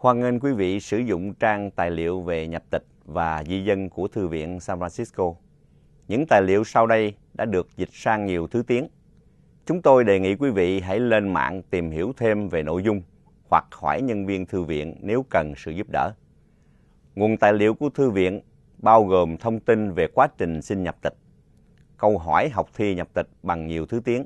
Hoan nghênh quý vị sử dụng trang tài liệu về nhập tịch và di dân của Thư viện San Francisco. Những tài liệu sau đây đã được dịch sang nhiều thứ tiếng. Chúng tôi đề nghị quý vị hãy lên mạng tìm hiểu thêm về nội dung hoặc hỏi nhân viên thư viện nếu cần sự giúp đỡ. Nguồn tài liệu của thư viện bao gồm thông tin về quá trình xin nhập tịch, câu hỏi học thi nhập tịch bằng nhiều thứ tiếng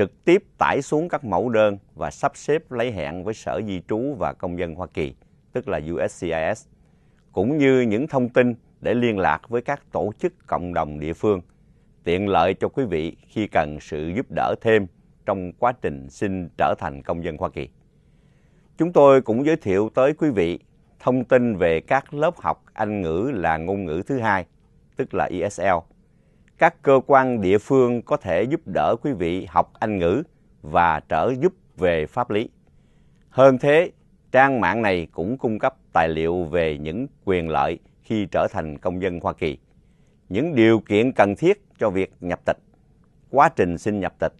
trực tiếp tải xuống các mẫu đơn và sắp xếp lấy hẹn với Sở Di trú và Công dân Hoa Kỳ, tức là USCIS, cũng như những thông tin để liên lạc với các tổ chức cộng đồng địa phương, tiện lợi cho quý vị khi cần sự giúp đỡ thêm trong quá trình xin trở thành công dân Hoa Kỳ. Chúng tôi cũng giới thiệu tới quý vị thông tin về các lớp học Anh ngữ là ngôn ngữ thứ hai, tức là ESL, các cơ quan địa phương có thể giúp đỡ quý vị học Anh ngữ và trợ giúp về pháp lý. Hơn thế, trang mạng này cũng cung cấp tài liệu về những quyền lợi khi trở thành công dân Hoa Kỳ, những điều kiện cần thiết cho việc nhập tịch, quá trình xin nhập tịch,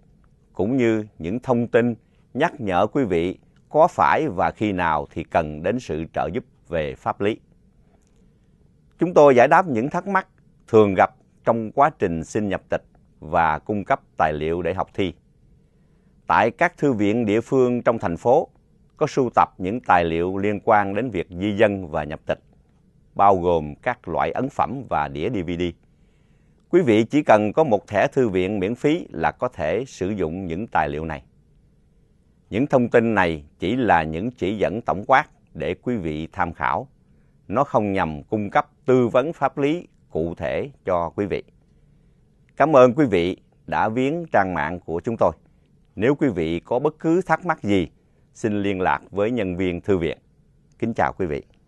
cũng như những thông tin nhắc nhở quý vị có phải và khi nào thì cần đến sự trợ giúp về pháp lý. Chúng tôi giải đáp những thắc mắc thường gặp trong quá trình xin nhập tịch và cung cấp tài liệu để học thi. Tại các thư viện địa phương trong thành phố có sưu tập những tài liệu liên quan đến việc di dân và nhập tịch, bao gồm các loại ấn phẩm và đĩa DVD. Quý vị chỉ cần có một thẻ thư viện miễn phí là có thể sử dụng những tài liệu này. Những thông tin này chỉ là những chỉ dẫn tổng quát để quý vị tham khảo. Nó không nhằm cung cấp tư vấn pháp lý cụ thể cho quý vị. Cảm ơn quý vị đã viếng trang mạng của chúng tôi. Nếu quý vị có bất cứ thắc mắc gì, xin liên lạc với nhân viên thư viện. Kính chào quý vị.